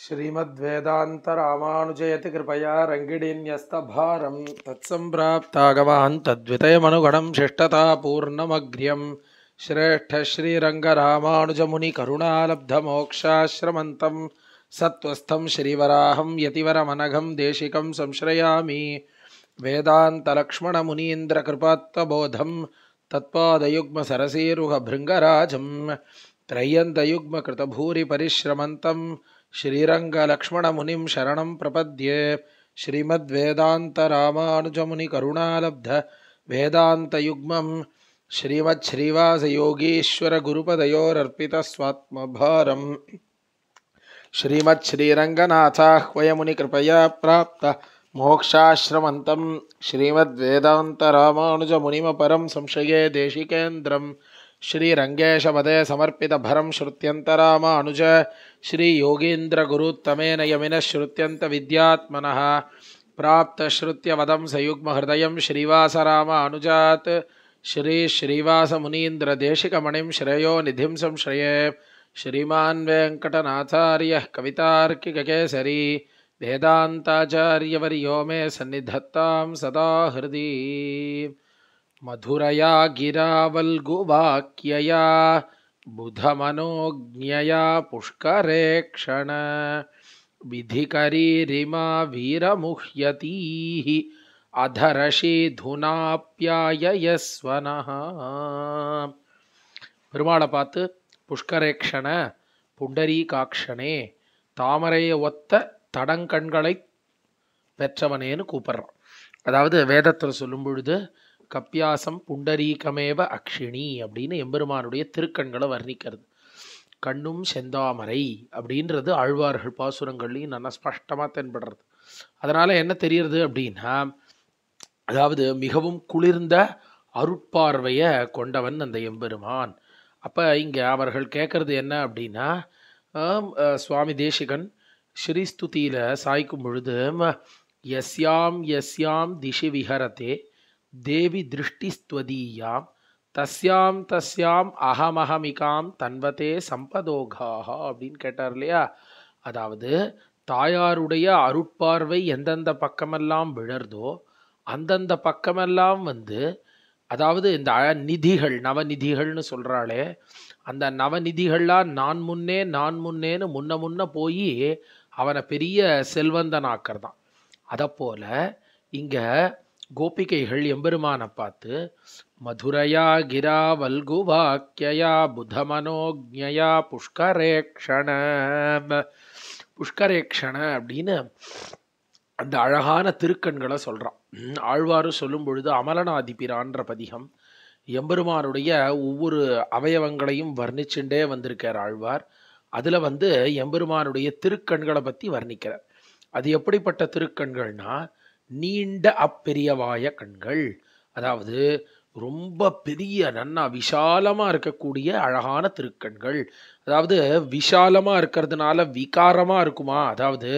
श्रीमद्वेदान्तरामानुजयति कृपया रङ्गिणीन्यस्तभारं तत्सम्प्राप्तागमान् तद्वितयमनुगणं शिष्टतापूर्णमग्र्यं श्रेष्ठश्रीरङ्गरामानुजमुनिकरुणालब्धमोक्षाश्रमन्तं सत्त्वस्थं श्रीवराहं यतिवरमनघं देशिकं संश्रयामि वेदान्तलक्ष्मणमुनीन्द्रकृपात्वबोधं तत्पादयुग्मसरसीरुहभृङ्गराजं त्रय्यन्तयुग्मकृतभूरिपरिश्रमन्तं श्रीरङ्गलक्ष्मणमुनिं शरणं प्रपद्ये श्रीमद्वेदान्तरामानुजमुनिकरुणालब्धवेदान्तयुग्मं श्रीमच्छ्रीवासयोगीश्वरगुरुपदयोरर्पितस्वात्मभारम् श्रीमच्छ्रीरङ्गनाथाह्वयमुनिकृपया प्राप्त मोक्षाश्रमन्तं श्रीमद्वेदान्तरामानुजमुनिमपरं संशये देशिकेन्द्रम् श्रीरङ्गेशवदे समर्पितभरं श्रुत्यन्तरामा अनुज श्रीयोगीन्द्रगुरुत्तमेन यमिनः श्रुत्यन्तविद्यात्मनः प्राप्तश्रुत्यवदं सयुग्महृदयं श्रीवासरामा अनुजात् श्रीश्रीवासमुनीन्द्रदेशिकमणिं श्रेयो निधिं संश्रये श्रीमान् श्रीमान्वेङ्कटनाथार्यः कवितार्किकेसरी वेदान्ताचार्यवर्यो मे सन्निधत्तां सदा हृदि मधुरया गिरावल्गुवाक्यया बुधमनोज्ञया पुष्करेक्षण विधिकरीरिमा அதரஷி துனாப்பியாயஸ்வனா பெருமாளை பார்த்து புஷ்கரேக்ஷண புண்டரீகாட்சணே தாமரையை ஒத்த தடங்கண்களை பெற்றவனேன்னு கூப்பிட்றான் அதாவது வேதத்தில் சொல்லும் பொழுது கப்பியாசம் புண்டரீகமேவ அக்ஷினி அப்படின்னு எம்பெருமானுடைய திருக்கண்களை வர்ணிக்கிறது கண்ணும் செந்தாமரை அப்படின்றது ஆழ்வார்கள் பாசுரங்கள்லையும் நல்லா ஸ்பஷ்டமாக தென்படுறது அதனால் என்ன தெரியறது அப்படின்னா அதாவது மிகவும் குளிர்ந்த அருட்பார்வையை கொண்டவன் அந்த எம்பெருமான் அப்போ இங்கே அவர்கள் கேட்குறது என்ன அப்படின்னா சுவாமி தேசிகன் ஸ்ரீஸ்துதியில் சாய்க்கும் பொழுது எஸ்யாம் எஸ்யாம் திஷி விஹரத்தே தேவி திருஷ்டிஸ்துவதீயாம் தஸ்யாம் தஸ்யாம் அகமகமிகாம் தன்வத்தே சம்பதோகாக அப்படின்னு கேட்டார் இல்லையா அதாவது தாயாருடைய அருட்பார்வை எந்தெந்த பக்கமெல்லாம் விழர்தோ அந்தந்த பக்கமெல்லாம் வந்து அதாவது இந்த நிதிகள் நவநிதிகள்னு சொல்கிறாளே அந்த நவநிதிகள்லாம் நான் முன்னே நான் முன்னேன்னு முன்ன முன்ன போய் அவனை பெரிய செல்வந்தனாக்கிறதான் அதை போல் இங்கே கோபிகைகள் எம்பெருமான பார்த்து மதுரையா கிரா வல்கு புத புதமனோஜயா புஷ்கரேக்ஷண புஷ்கரேக்ஷண அப்படின்னு அந்த அழகான திருக்கண்களை சொல்கிறான் ஆழ்வாரும் சொல்லும் பொழுது அமலநாதிபிரான்ற பதிகம் எம்பெருமானுடைய ஒவ்வொரு அவயவங்களையும் வர்ணிச்சுட்டே வந்திருக்கார் ஆழ்வார் அதில் வந்து எம்பெருமானுடைய திருக்கண்களை பற்றி வர்ணிக்கிறார் அது எப்படிப்பட்ட திருக்கண்கள்னால் நீண்ட அப்பெரியவாய கண்கள் அதாவது ரொம்ப பெரிய நன்னா விஷாலமாக இருக்கக்கூடிய அழகான திருக்கண்கள் அதாவது விஷாலமாக இருக்கிறதுனால விகாரமாக இருக்குமா அதாவது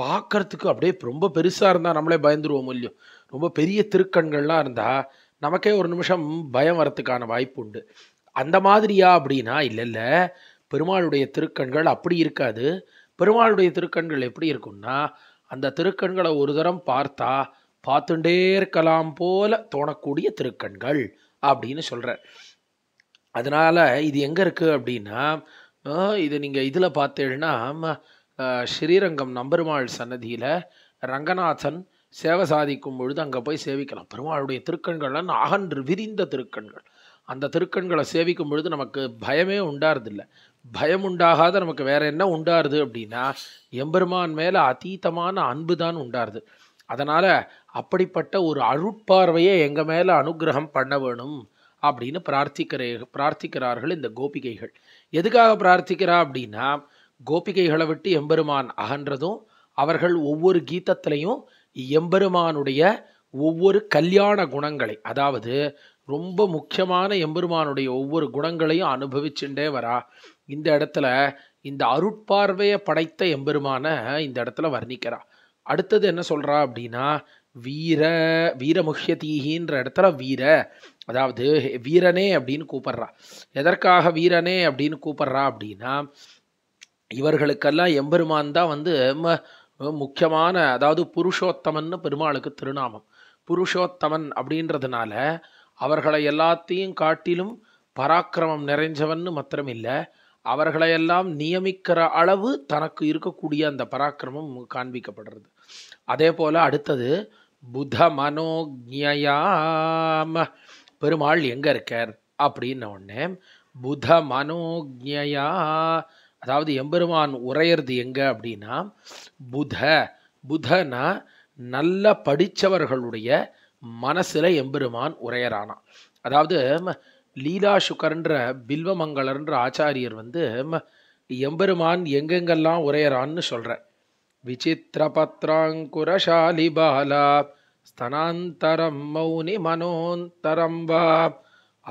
பார்க்கறதுக்கு அப்படியே ரொம்ப பெருசாக இருந்தால் நம்மளே பயந்துருவோம் இல்லையோ ரொம்ப பெரிய திருக்கண்கள்லாம் இருந்தால் நமக்கே ஒரு நிமிஷம் பயம் வரத்துக்கான வாய்ப்பு உண்டு அந்த மாதிரியா அப்படின்னா இல்லை இல்லை பெருமாளுடைய திருக்கண்கள் அப்படி இருக்காது பெருமாளுடைய திருக்கண்கள் எப்படி இருக்கும்னா அந்த திருக்கண்களை ஒரு தரம் பார்த்தா பார்த்துட்டே இருக்கலாம் போல தோணக்கூடிய திருக்கண்கள் அப்படின்னு சொல்கிறார் அதனால் இது எங்கே இருக்குது அப்படின்னா இது நீங்கள் இதில் பார்த்தீங்கன்னா ஸ்ரீரங்கம் நம்பெருமாள் சன்னதியில் ரங்கநாதன் சேவை சாதிக்கும் பொழுது அங்கே போய் சேவிக்கலாம் பெருமாளுடைய திருக்கண்கள்லாம் அகன்று விரிந்த திருக்கண்கள் அந்த திருக்கண்களை சேவிக்கும் பொழுது நமக்கு பயமே உண்டாறதில்லை பயம் உண்டாகாத நமக்கு வேற என்ன உண்டாருது அப்படின்னா எம்பெருமான் மேலே அதீதமான அன்பு தான் உண்டாருது அதனால் அப்படிப்பட்ட ஒரு அருட்பார்வையை எங்கள் மேலே அனுகிரகம் பண்ண வேணும் அப்படின்னு பிரார்த்திக்கிற பிரார்த்திக்கிறார்கள் இந்த கோபிகைகள் எதுக்காக பிரார்த்திக்கிறா அப்படின்னா கோபிகைகளை விட்டு எம்பெருமான் அகன்றதும் அவர்கள் ஒவ்வொரு கீதத்திலையும் எம்பெருமானுடைய ஒவ்வொரு கல்யாண குணங்களை அதாவது ரொம்ப முக்கியமான எம்பெருமானுடைய ஒவ்வொரு குணங்களையும் அனுபவிச்சுட்டே வரா இந்த இடத்துல இந்த அருட்பார்வையை படைத்த எம்பெருமான இந்த இடத்துல வர்ணிக்கிறா அடுத்தது என்ன சொல்றா அப்படின்னா வீர தீகின்ற இடத்துல வீர அதாவது வீரனே அப்படின்னு கூப்பிட்றா எதற்காக வீரனே அப்படின்னு கூப்பிட்றா அப்படின்னா இவர்களுக்கெல்லாம் எம்பெருமான் தான் வந்து முக்கியமான அதாவது புருஷோத்தமன்னு பெருமாளுக்கு திருநாமம் புருஷோத்தமன் அப்படின்றதுனால அவர்களை எல்லாத்தையும் காட்டிலும் பராக்கிரமம் நிறைஞ்சவன்னு மாத்திரம் இல்லை அவர்களையெல்லாம் நியமிக்கிற அளவு தனக்கு இருக்கக்கூடிய அந்த பராக்கிரமம் காண்பிக்கப்படுறது அதே போல் அடுத்தது புத மனோஜயாம பெருமாள் எங்கே இருக்கார் அப்படின்ன உடனே புத மனோஜயா அதாவது எம்பெருமான் உரையிறது எங்கே அப்படின்னா புத புதனா நல்லா படித்தவர்களுடைய மனசில் எம்பெருமான் உரையறானான் அதாவது லீலா சுகர்ன்ற பில்வமங்கலர்ன்ற ஆச்சாரியர் வந்து எம்பெருமான் எங்கெங்கெல்லாம் உரையறான்னு சொல்கிறார் விசித்திர பத்ராங்குரசாலி பாலா ஸ்தனாந்தரம் மௌனி மனோந்தரம் வா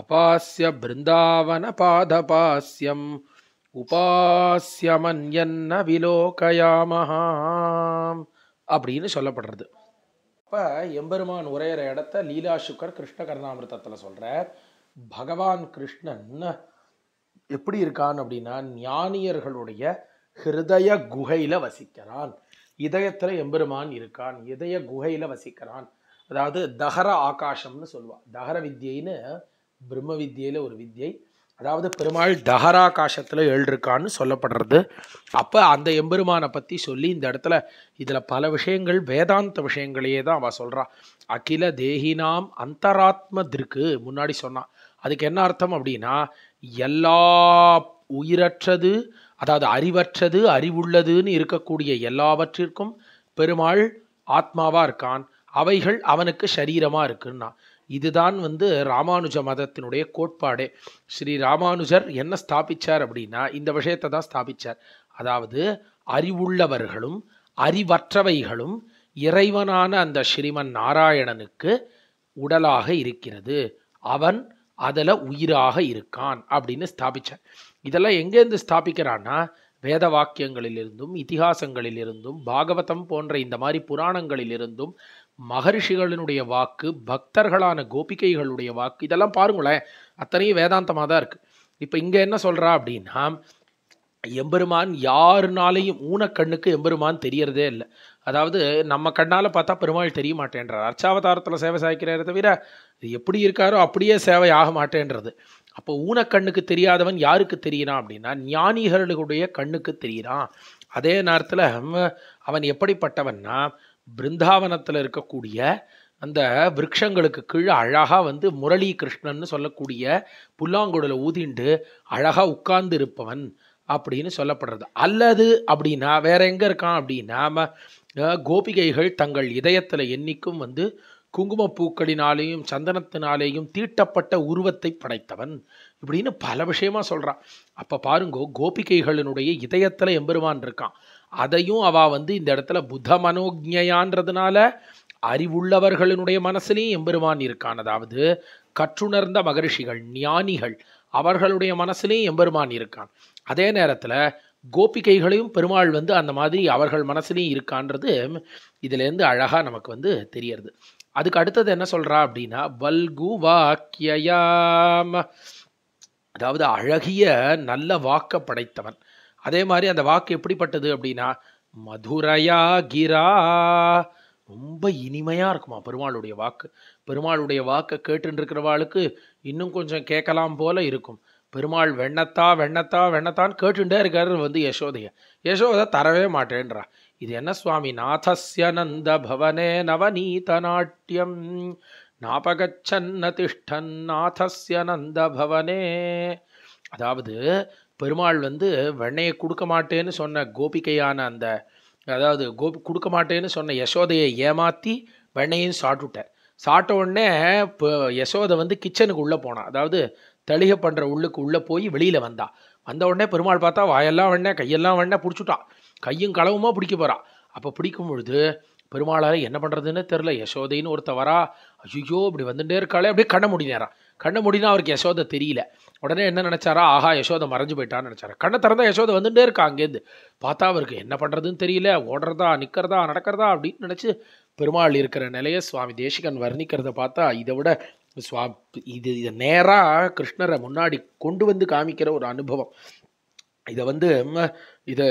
அபாஸ்ய பிருந்தாவன பாதபாஸ்யம் என்ன விலோகயாமஹா அப்படின்னு சொல்லப்படுறது அப்போ எம்பெருமான் உரையிற இடத்த லீலா சுக்கர் கிருஷ்ண கருணாமிரதத்தில் சொல்கிறார் பகவான் கிருஷ்ணன் எப்படி இருக்கான் அப்படின்னா ஞானியர்களுடைய ஹிருதய குகையில் வசிக்கிறான் இதயத்தில் எம்பெருமான் இருக்கான் இதய குகையில் வசிக்கிறான் அதாவது தகர ஆகாசம்னு சொல்லுவான் தகர வித்யைன்னு பிரம்ம வித்தியில ஒரு வித்யை அதாவது பெருமாள் தஹராகாசத்தில் எழுதிருக்கான்னு சொல்லப்படுறது அப்போ அந்த எம்பெருமானை பற்றி சொல்லி இந்த இடத்துல இதில் பல விஷயங்கள் வேதாந்த விஷயங்களையே தான் அவள் சொல்கிறான் அகில தேகினாம் அந்தராத்ம திருக்கு முன்னாடி சொன்னான் அதுக்கு என்ன அர்த்தம் அப்படின்னா எல்லா உயிரற்றது அதாவது அறிவற்றது அறிவுள்ளதுன்னு இருக்கக்கூடிய எல்லாவற்றிற்கும் பெருமாள் ஆத்மாவாக இருக்கான் அவைகள் அவனுக்கு சரீரமாக இருக்குன்னா இதுதான் வந்து ராமானுஜ மதத்தினுடைய கோட்பாடு ஸ்ரீ ராமானுஜர் என்ன ஸ்தாபிச்சார் அப்படின்னா இந்த விஷயத்தை தான் ஸ்தாபிச்சார் அதாவது அறிவுள்ளவர்களும் அறிவற்றவைகளும் இறைவனான அந்த ஸ்ரீமன் நாராயணனுக்கு உடலாக இருக்கிறது அவன் அதில் உயிராக இருக்கான் அப்படின்னு ஸ்தாபிச்சார் இதெல்லாம் எங்கேருந்து ஸ்தாபிக்கிறான்னா வேத வாக்கியங்களிலிருந்தும் இதிகாசங்களிலிருந்தும் பாகவதம் போன்ற இந்த மாதிரி புராணங்களிலிருந்தும் மகரிஷிகளினுடைய வாக்கு பக்தர்களான கோபிகைகளுடைய வாக்கு இதெல்லாம் பாருங்களேன் அத்தனையும் வேதாந்தமாக தான் இருக்குது இப்போ இங்கே என்ன சொல்கிறா அப்படின்னா எம்பெருமான் யாருனாலையும் ஊனக்கண்ணுக்கு எம்பெருமான் தெரியறதே இல்லை அதாவது நம்ம கண்ணால் பார்த்தா பெருமாள் தெரிய மாட்டேன்றார் அர்ச்சாவதாரத்தில் சேவை சாய்க்கிறத தவிர எப்படி இருக்காரோ அப்படியே சேவை ஆக மாட்டேன்றது அப்போ ஊனக்கண்ணுக்கு தெரியாதவன் யாருக்கு தெரியுறான் அப்படின்னா ஞானிகளுடைய கண்ணுக்கு தெரியிறான் அதே நேரத்தில் அவன் எப்படிப்பட்டவன்னா பிருந்தாவனத்தில் இருக்கக்கூடிய அந்த விரக்ஷங்களுக்கு கீழே அழகாக வந்து முரளி கிருஷ்ணன்னு சொல்லக்கூடிய புல்லாங்குடலை ஊதிண்டு அழகாக உட்கார்ந்து இருப்பவன் அப்படின்னு சொல்லப்படுறது அல்லது அப்படின்னா வேற எங்கே இருக்கான் அப்படின்னா கோபிகைகள் தங்கள் இதயத்தில் என்றைக்கும் வந்து குங்கும பூக்களினாலேயும் சந்தனத்தினாலேயும் தீட்டப்பட்ட உருவத்தை படைத்தவன் இப்படின்னு பல விஷயமா சொல்கிறான் அப்போ பாருங்கோ கோபிகைகளினுடைய இதயத்தில் எம்பெருமான் இருக்கான் அதையும் அவ வந்து இந்த இடத்துல புத்த மனோஜையான்றதுனால அறிவுள்ளவர்களினுடைய மனசுலேயும் எம்பெருமான் இருக்கான் அதாவது கற்றுணர்ந்த மகரிஷிகள் ஞானிகள் அவர்களுடைய மனசுலேயும் எம்பெருமான் இருக்கான் அதே நேரத்தில் கோபிகைகளையும் பெருமாள் வந்து அந்த மாதிரி அவர்கள் மனசுலேயும் இருக்கான்றது இதுலேருந்து அழகாக நமக்கு வந்து தெரியறது அதுக்கு அடுத்தது என்ன சொல்கிறா அப்படின்னா வல்கு வாக்கியாம் அதாவது அழகிய நல்ல வாக்க படைத்தவன் அதே மாதிரி அந்த வாக்கு எப்படிப்பட்டது அப்படின்னா மதுரையா கிரா ரொம்ப இனிமையாக இருக்குமா பெருமாளுடைய வாக்கு பெருமாளுடைய வாக்கை கேட்டுருக்கிறவாளுக்கு இன்னும் கொஞ்சம் கேட்கலாம் போல இருக்கும் பெருமாள் வெண்ணத்தா வெண்ணத்தா வெண்ணத்தான்னு கேட்டுட்டே இருக்காரு வந்து யசோதைய யசோதை தரவே மாட்டேன்றா இது என்ன சுவாமி நாதஸ்ய நந்த பவனே நவநீத நாட்டியம் நாபகச்சன்ன திஷ்டன் நாதஸ்ய நந்த பவனே அதாவது பெருமாள் வந்து வெண்ணையை கொடுக்க மாட்டேன்னு சொன்ன கோபிகையான அந்த அதாவது கோபி கொடுக்க மாட்டேன்னு சொன்ன யசோதையை ஏமாற்றி வெண்ணையும் சாப்பிட்டுட்டேன் சாப்பிட்ட உடனே இப்போ யசோதை வந்து கிச்சனுக்கு உள்ளே போனான் அதாவது தளிகை பண்ணுற உள்ளுக்கு உள்ளே போய் வெளியில் வந்தா வந்த உடனே பெருமாள் பார்த்தா வாயெல்லாம் வெண்ணே கையெல்லாம் வெண்ணே பிடிச்சிட்டான் கையும் களவுமா பிடிக்க போகிறான் அப்போ பிடிக்கும் பொழுது பெருமாளால் என்ன பண்ணுறதுன்னு தெரில யசோதைன்னு ஒருத்த வரா ஐயோ இப்படி வந்துட்டே இருக்காளே அப்படியே கண்ண முடி நேரம் கண்ணை முடினா அவருக்கு யசோதை தெரியல உடனே என்ன நினச்சாரா ஆஹா யசோதை மறைஞ்சு போயிட்டான்னு நினச்சாரா கண்ணை திறந்தா யசோதை வந்துட்டே இருக்கா அங்கேருந்து பார்த்தா அவருக்கு என்ன பண்ணுறதுன்னு தெரியல ஓடுறதா நிற்கிறதா நடக்கிறதா அப்படின்னு நினச்சி பெருமாள் இருக்கிற நிலையை சுவாமி தேசிகன் வர்ணிக்கிறத பார்த்தா இதை விட சுவா இது இதை நேராக கிருஷ்ணரை முன்னாடி கொண்டு வந்து காமிக்கிற ஒரு அனுபவம் இதை வந்து இதை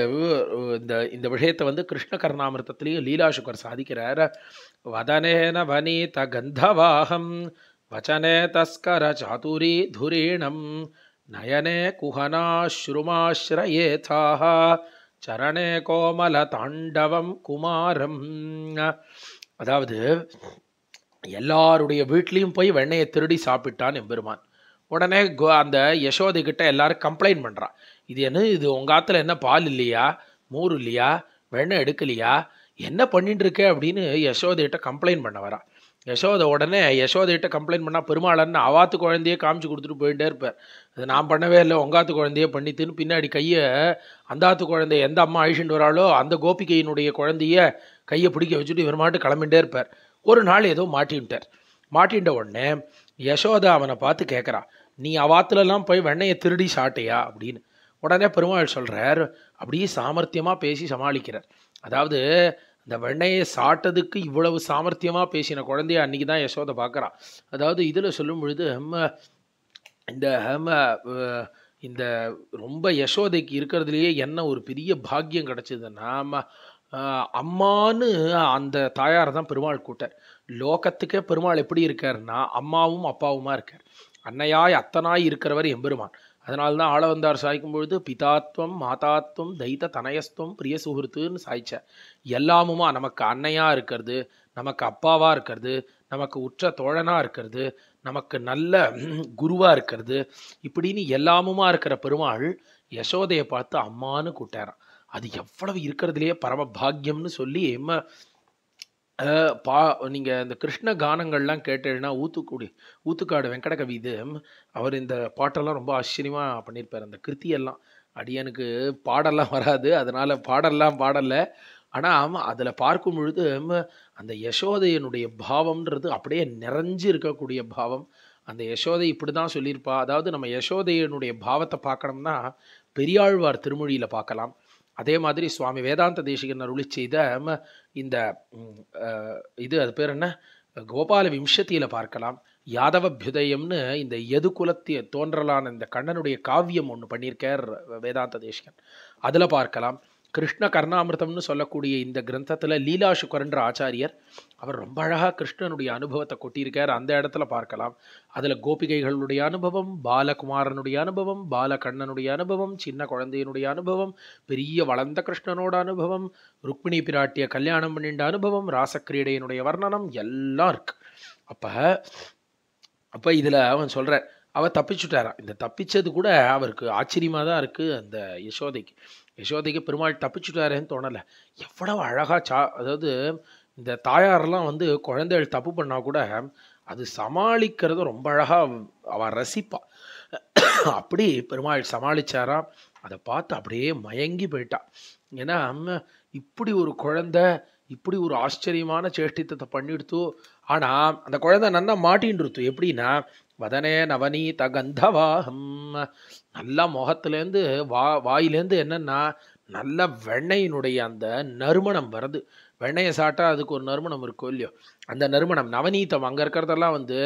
இந்த இந்த விஷயத்தை வந்து கிருஷ்ண கர்ணாமிரதத்துலேயும் லீலாசுகர் சாதிக்கிறார் வதனேன வனீத கந்தவாகம் वचने तस्करचातुरी துரீணம் நயனே குஹனாஸ்ருமாஸ்ரயேதாஹ சரணே கோமல தாண்டவம் குமாரம் அதாவது எல்லாருடைய வீட்லேயும் போய் வெண்ணையை திருடி சாப்பிட்டான் எம்பெருமான் உடனே அந்த யசோதை கிட்ட எல்லாரும் கம்ப்ளைண்ட் பண்ணுறான் இது என்ன இது உங்கள் ஆற்றுல என்ன பால் இல்லையா மோர் இல்லையா வெண்ணெய் எடுக்கலையா என்ன பண்ணிட்டுருக்கே அப்படின்னு அப்படின்னு யசோதைகிட்ட கம்ப்ளைண்ட் பண்ண வரா யசோதை உடனே யசோதையிட்ட கம்ப்ளைண்ட் பண்ணால் பெருமாளன்னு அவாத்து குழந்தையே காமிச்சு கொடுத்துட்டு போயிட்டே இருப்பார் அது நான் பண்ணவே இல்லை உங்காத்து குழந்தையே பண்ணித்துன்னு பின்னாடி கையை அந்தாத்து குழந்தைய எந்த அம்மா அழிச்சுட்டு வராளோ அந்த கோபிகையினுடைய குழந்தைய கையை பிடிக்க வச்சுட்டு இவர் மாட்டு கிளம்பிகிட்டே இருப்பார் ஒரு நாள் ஏதோ மாட்டின்ட்டார் மாட்டின்ட உடனே யசோதா அவனை பார்த்து கேட்குறான் நீ அவாத்துலலாம் போய் வெண்ணையை திருடி சாட்டையா அப்படின்னு உடனே பெருமாள் சொல்கிறார் அப்படியே சாமர்த்தியமாக பேசி சமாளிக்கிறார் அதாவது இந்த வெண்ணையை சாட்டதுக்கு இவ்வளவு சாமர்த்தியமாக பேசின குழந்தைய அன்றைக்கி தான் யசோதை பார்க்குறான் அதாவது இதில் சொல்லும் பொழுது ஹெம்ம இந்த ஹெம்ம இந்த ரொம்ப யசோதைக்கு இருக்கிறதுலையே என்ன ஒரு பெரிய பாக்கியம் கிடச்சிது நாம அம்மானு அந்த தாயார் தான் பெருமாள் கூட்டர் லோகத்துக்கே பெருமாள் எப்படி இருக்காருன்னா அம்மாவும் அப்பாவுமா இருக்கார் அன்னையாய் அத்தனாய் இருக்கிறவர் எம்பெருமான் அதனால்தான் ஆள வந்தார் சாய்க்கும் பொழுது பிதாத்வம் மாதாத்வம் தைத்த தனயஸ்துவம் பிரிய சுகிருத்துன்னு சாய்ச்ச எல்லாமுமா நமக்கு அன்னையாக இருக்கிறது நமக்கு அப்பாவாக இருக்கிறது நமக்கு உற்ற தோழனாக இருக்கிறது நமக்கு நல்ல குருவாக இருக்கிறது இப்படின்னு எல்லாமுமா இருக்கிற பெருமாள் யசோதையை பார்த்து அம்மானு கூட்டாரான் அது எவ்வளவு இருக்கிறதுலையே பரம பாக்யம்னு சொல்லி எம்ம பா நீங்கள் இந்த கிருஷ்ண கானங்கள்லாம் கேட்டேன்னா ஊத்துக்குடி ஊத்துக்காடு வெங்கட இது அவர் இந்த பாட்டெல்லாம் ரொம்ப ஆச்சரியமாக பண்ணியிருப்பார் அந்த கிருத்தியெல்லாம் அடியனுக்கு பாடெல்லாம் வராது அதனால் பாடெல்லாம் பாடலை ஆனால் அதில் பார்க்கும் பொழுது அந்த யசோதையனுடைய பாவம்ன்றது அப்படியே நிறைஞ்சு இருக்கக்கூடிய பாவம் அந்த யசோதை இப்படி தான் சொல்லியிருப்பா அதாவது நம்ம யசோதையனுடைய பாவத்தை பார்க்கணும்னா பெரியாழ்வார் திருமொழியில் பார்க்கலாம் அதே மாதிரி சுவாமி வேதாந்த தேசிகன் அருளி செய்த இந்த இது அது பேர் என்ன கோபால விம்சத்தியில் பார்க்கலாம் யாதவ பியுதயம்னு இந்த எது குலத்திய தோன்றலான இந்த கண்ணனுடைய காவியம் ஒன்று பண்ணியிருக்கார் வேதாந்த தேசிகன் அதில் பார்க்கலாம் கிருஷ்ண கர்ணாமிரதம்னு சொல்லக்கூடிய இந்த கிரந்தத்தில் லீலா சுக்கரன்ற ஆச்சாரியர் அவர் ரொம்ப அழகாக கிருஷ்ணனுடைய அனுபவத்தை கொட்டியிருக்கார் அந்த இடத்துல பார்க்கலாம் அதில் கோபிகைகளுடைய அனுபவம் பாலகுமாரனுடைய அனுபவம் பாலகண்ணனுடைய அனுபவம் சின்ன குழந்தையினுடைய அனுபவம் பெரிய வளர்ந்த கிருஷ்ணனோட அனுபவம் ருக்மிணி பிராட்டிய கல்யாணம் பண்ணின்ற அனுபவம் ராசக்கிரீடையினுடைய வர்ணனம் எல்லாம் இருக்கு அப்போ அப்போ இதில் அவன் சொல்கிற அவள் தப்பிச்சுட்டாரான் இந்த தப்பிச்சது கூட அவருக்கு ஆச்சரியமாக தான் இருக்குது அந்த யசோதைக்கு யசோதைக்கு பெருமாள் தப்பிச்சுட்டாருன்னு தோணலை எவ்வளவு அழகாக சா அதாவது இந்த தாயாரெலாம் வந்து குழந்தைகள் தப்பு பண்ணால் கூட அது சமாளிக்கிறது ரொம்ப அழகாக அவள் ரசிப்பாள் அப்படி பெருமாள் சமாளித்தாராம் அதை பார்த்து அப்படியே மயங்கி போயிட்டான் ஏன்னா இப்படி ஒரு குழந்த இப்படி ஒரு ஆச்சரியமான சேஷ்டித்தத்தை பண்ணிடுத்து ஆனால் அந்த குழந்தை நன்னா மாட்டின்றுத்து எப்படின்னா வதனே நவநீத கந்தவாகம் நல்லா முகத்துலேருந்து வா வாயிலேருந்து என்னென்னா நல்ல வெண்ணையினுடைய அந்த நறுமணம் வருது வெண்ணையை சாப்பிட்டா அதுக்கு ஒரு நறுமணம் இருக்கும் இல்லையோ அந்த நறுமணம் நவநீத்தம் அங்கே இருக்கிறதெல்லாம் வந்து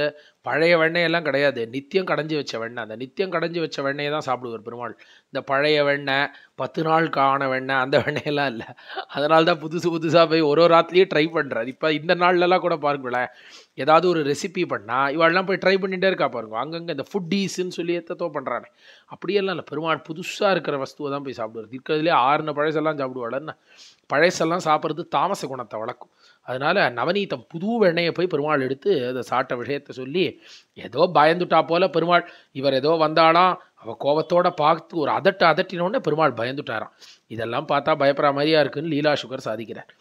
பழைய வெண்ணெயெல்லாம் கிடையாது நித்தியம் கடைஞ்சி வச்ச வெண்ணெய் அந்த நித்தியம் கடைஞ்சி வச்ச வெண்ணெயை தான் சாப்பிடுவார் பெருமாள் இந்த பழைய வெண்ணெய் பத்து நாள் காண வெண்ணெய் அந்த வெண்ணெயெல்லாம் இல்லை அதனால தான் புதுசு புதுசாக போய் ஒரு ஒரு ஆத்துலேயும் ட்ரை பண்ணுறது இப்போ இந்த நாள்லலாம் கூட பாருங்கள ஏதாவது ஒரு ரெசிபி பண்ணால் இவாளெல்லாம் போய் ட்ரை பண்ணிகிட்டே இருக்கா பாருங்க அங்கங்கே இந்த ஃபுட்டீஸ்ன்னு சொல்லி எத்தோ பண்ணுறானே அப்படியெல்லாம் இல்லை பெருமாள் புதுசாக இருக்கிற வஸ்துவை தான் போய் சாப்பிடுவார் இருக்கிறதுலே ஆறுன பழசெல்லாம் சாப்பிடுவாள் என்ன பழசெல்லாம் சாப்பிட்றது தாமச குணத்தை வளர்க்கும் அதனால் நவநீதம் புது வெண்ணையை போய் பெருமாள் எடுத்து அதை சாட்ட விஷயத்தை சொல்லி ஏதோ பயந்துட்டா போல பெருமாள் இவர் ஏதோ வந்தாலாம் அவள் கோபத்தோட பார்த்து ஒரு அதட்டு அதட்டினோடனே பெருமாள் பயந்துட்டாராம் இதெல்லாம் பார்த்தா பயப்படுற மாதிரியா இருக்குன்னு லீலா சுகர் சாதிக்கிறார்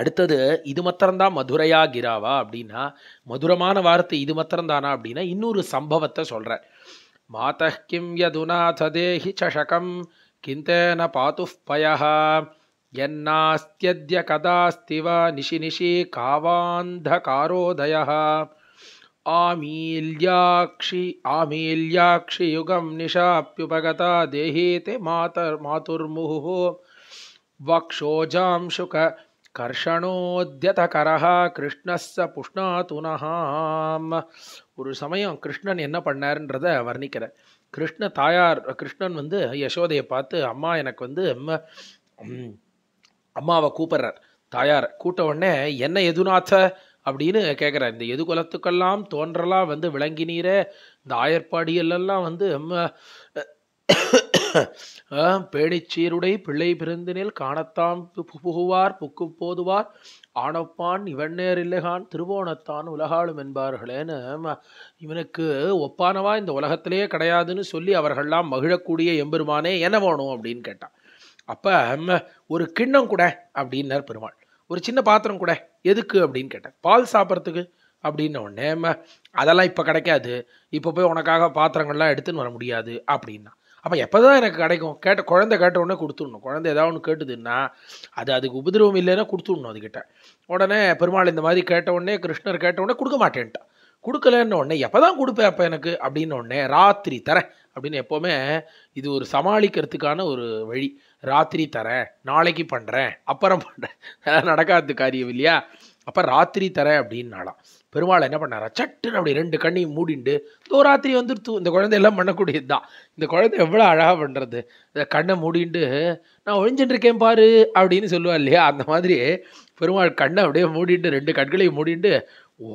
அடுத்தது இது மாத்திரம்தான் மதுரையா கிராவா அப்படின்னா மதுரமான வார்த்தை இது மாத்திரம்தானா அப்படின்னா இன்னொரு சம்பவத்தை சொல்கிறார் மாத கிம் யதுநாத தேஹி சஷகம் கிந்தேன பாத்து பயஹா यन्नास्त्यद्य कदास्ति वा निशि निशि कावान्धकारोदयः आमील्याक्षि आमील्याक्षियुगं निशाप्युपगता देहेते मातर् मातुर्मुहुः वक्षोजां कर्षणोद्यतकரः கிருஷ்ணஸ்ஸ புஷ்ணாதுனஹாம் ஒரு சமயம் கிருஷ்ணன் என்ன பண்ணாருன்றத வர்ணிக்கிற கிருஷ்ண தாயார் கிருஷ்ணன் வந்து யசோதையை பார்த்து அம்மா எனக்கு வந்து அம்மாவை கூப்பிட்றார் தாயார் கூட்ட உடனே என்ன எதுநாத்த அப்படின்னு கேட்குறார் இந்த எது குலத்துக்கெல்லாம் தோன்றலாம் வந்து விளங்கினீரே இந்த ஆயர்பாடியெல்லாம் வந்து பேணிச்சீருடை பிள்ளை பிறந்தினில் காணத்தாம் புகுவார் புக்கு போதுவார் ஆனப்பான் இவன்னேர் இல்லைகான் திருவோணத்தான் உலகாளும் என்பார்களேன்னு இவனுக்கு ஒப்பானவா இந்த உலகத்திலேயே கிடையாதுன்னு சொல்லி அவர்கள்லாம் மகிழக்கூடிய எம்பெருமானே என்ன வேணும் அப்படின்னு கேட்டான் அப்போ ஒரு கிண்ணம் கூட அப்படின்னார் பெருமாள் ஒரு சின்ன பாத்திரம் கூட எதுக்கு அப்படின்னு கேட்டேன் பால் சாப்பிட்றதுக்கு அப்படின்ன உடனே அதெல்லாம் இப்போ கிடைக்காது இப்போ போய் உனக்காக பாத்திரங்கள்லாம் எடுத்துன்னு வர முடியாது அப்படின்னா அப்போ எப்போ தான் எனக்கு கிடைக்கும் கேட்ட குழந்தை கேட்ட உடனே கொடுத்துடணும் குழந்தை ஏதாவது ஒன்று கேட்டுதுன்னா அது அதுக்கு உபதிரவம் இல்லைன்னா கொடுத்துடணும் அதுக்கிட்ட உடனே பெருமாள் இந்த மாதிரி கேட்ட உடனே கிருஷ்ணர் கேட்ட உடனே கொடுக்க மாட்டேன்ட்டான் கொடுக்கலன்னு உடனே எப்போ தான் கொடுப்பேன் அப்போ எனக்கு அப்படின்னு உடனே ராத்திரி தரேன் அப்படின்னு எப்போவுமே இது ஒரு சமாளிக்கிறதுக்கான ஒரு வழி ராத்திரி தரேன் நாளைக்கு பண்ணுறேன் அப்புறம் பண்ணுறேன் நடக்காது காரியம் இல்லையா அப்போ ராத்திரி தரேன் அப்படின்னாலாம் பெருமாள் என்ன பண்ணார் சட்டுன்னு அப்படி ரெண்டு கண்ணையும் மூடிண்டு தோ ராத்திரி வந்துடுத்து இந்த குழந்தை எல்லாம் பண்ணக்கூடியது தான் இந்த குழந்தை எவ்வளோ அழகாக பண்ணுறது இந்த கண்ணை மூடிண்டு நான் ஒழிஞ்சுட்டுருக்கேன் பாரு அப்படின்னு சொல்லுவா இல்லையா அந்த மாதிரி பெருமாள் கண்ணை அப்படியே மூடிண்டு ரெண்டு கண்களையும் மூடிண்டு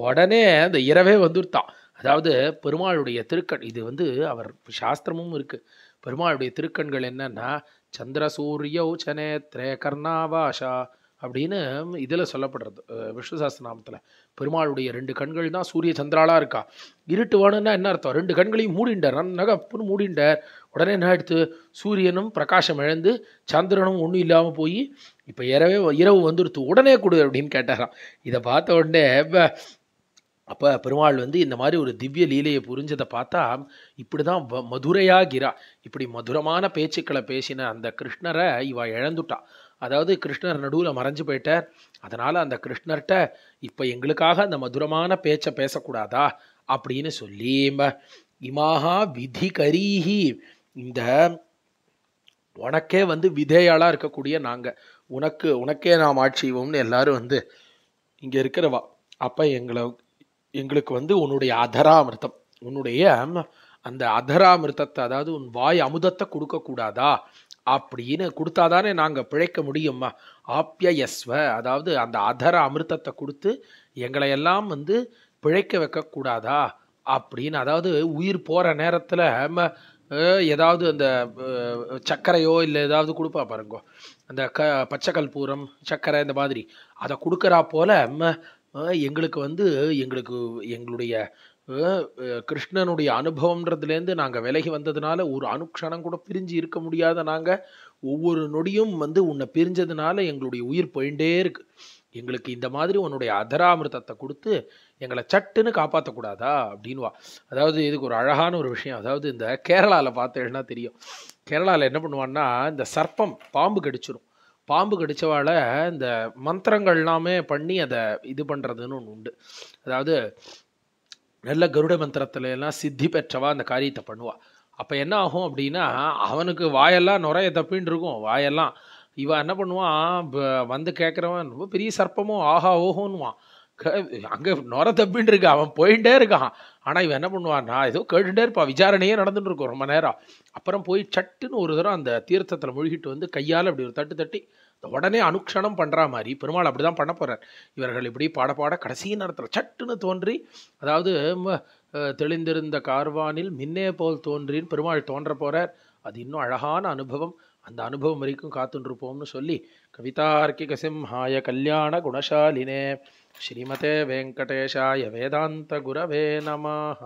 உடனே அந்த இரவே வந்துடுத்தான் அதாவது பெருமாளுடைய திருக்கண் இது வந்து அவர் சாஸ்திரமும் இருக்குது பெருமாளுடைய திருக்கண்கள் என்னன்னா சந்திர சூரிய சனே திரே கர்ணாவாஷா அப்படின்னு இதில் சொல்லப்படுறது விஷ்ணு சாஸ்திரநாமத்தில் பெருமாளுடைய ரெண்டு கண்கள் தான் சூரிய சந்திராலாக இருக்கா இருட்டு வேணும்னா என்ன அர்த்தம் ரெண்டு கண்களையும் மூடிண்டார் நகப்புன்னு மூடிண்டார் உடனே என்ன எடுத்து சூரியனும் பிரகாசம் இழந்து சந்திரனும் ஒன்றும் இல்லாமல் போய் இப்போ இரவே இரவு வந்துடுத்து உடனே கொடு அப்படின்னு கேட்டாராம் இதை பார்த்த உடனே அப்போ பெருமாள் வந்து இந்த மாதிரி ஒரு திவ்ய லீலையை புரிஞ்சதை பார்த்தா இப்படி தான் மதுரையாகிறா இப்படி மதுரமான பேச்சுக்களை பேசின அந்த கிருஷ்ணரை இவ இழந்துட்டா அதாவது கிருஷ்ணர் நடுவில் மறைஞ்சு போயிட்டார் அதனால் அந்த கிருஷ்ணர்கிட்ட இப்போ எங்களுக்காக அந்த மதுரமான பேச்சை பேசக்கூடாதா அப்படின்னு சொல்லி இமாகா விதி கரீஹி இந்த உனக்கே வந்து விதேயாளாக இருக்கக்கூடிய நாங்கள் உனக்கு உனக்கே நாம் ஆட்சிவோம்னு எல்லாரும் வந்து இங்கே இருக்கிறவா அப்போ எங்களை எங்களுக்கு வந்து உன்னுடைய அதராமிர்தம் உன்னுடைய அந்த அதராமிர்தத்தை அதாவது உன் வாய் அமுதத்தை கொடுக்கக்கூடாதா அப்படின்னு கொடுத்தாதானே நாங்கள் பிழைக்க முடியும்மா ஆப்யஸ்வ அதாவது அந்த அதர அமிர்தத்தை கொடுத்து எங்களை எல்லாம் வந்து பிழைக்க வைக்கக்கூடாதா அப்படின்னு அதாவது உயிர் போகிற நேரத்தில் ஏதாவது அந்த சர்க்கரையோ இல்லை ஏதாவது கொடுப்பா பாருங்கோ அந்த க பச்சை கல்பூரம் சர்க்கரை இந்த மாதிரி அதை கொடுக்குறா போல எங்களுக்கு வந்து எங்களுக்கு எங்களுடைய கிருஷ்ணனுடைய அனுபவம்ன்றதுலேருந்து நாங்கள் விலகி வந்ததுனால ஒரு அனுக்ஷணம் கூட பிரிஞ்சு இருக்க முடியாத நாங்கள் ஒவ்வொரு நொடியும் வந்து உன்னை பிரிஞ்சதுனால எங்களுடைய உயிர் போயிட்டே இருக்கு எங்களுக்கு இந்த மாதிரி உன்னுடைய அதராமிர்தத்தை கொடுத்து எங்களை சட்டுன்னு காப்பாற்றக்கூடாதா அப்படின்வா அதாவது இதுக்கு ஒரு அழகான ஒரு விஷயம் அதாவது இந்த கேரளாவில் பார்த்தேன்னா தெரியும் கேரளாவில் என்ன பண்ணுவான்னா இந்த சர்ப்பம் பாம்பு கடிச்சிடும் பாம்பு கடித்தவாழ இந்த மந்திரங்கள் எல்லாமே பண்ணி அதை இது பண்ணுறதுன்னு ஒன்று உண்டு அதாவது நல்ல கருட மந்திரத்துல எல்லாம் சித்தி பெற்றவா அந்த காரியத்தை பண்ணுவாள் அப்போ என்ன ஆகும் அப்படின்னா அவனுக்கு வாயெல்லாம் நுரைய தப்பின்னு இருக்கும் வாயெல்லாம் இவன் என்ன பண்ணுவான் வந்து கேட்குறவன் ரொம்ப பெரிய சர்ப்பமும் ஆஹா ஓஹோன்னுவான் அங்கே நொற தப்பின்னு இருக்கு அவன் போயிட்டே இருக்கான் ஆனால் இவன் என்ன பண்ணுவான்னா ஏதோ கேட்டுட்டே இருப்பான் விசாரணையே நடந்துட்டு இருக்கும் ரொம்ப நேரம் அப்புறம் போய் சட்டுன்னு ஒரு தரம் அந்த தீர்த்தத்தில் மூழ்கிட்டு வந்து கையால் அப்படி ஒரு தட்டு தட்டி உடனே அனுக்ஷணம் பண்ணுற மாதிரி பெருமாள் அப்படி தான் பண்ண போகிறார் இவர்கள் இப்படி பாட பாட கடைசி நேரத்தில் சட்டுன்னு தோன்றி அதாவது தெளிந்திருந்த கார்வானில் மின்னே போல் தோன்றின்னு பெருமாள் தோன்ற போகிறார் அது இன்னும் அழகான அனுபவம் அந்த அனுபவம் வரைக்கும் காத்துன்ருப்போம்னு சொல்லி கவிதார்க்கிக சிம்ஹாய கல்யாண குணசாலினே श्रीमते वेङ्कटेशाय वेदान्तगुरवे नमः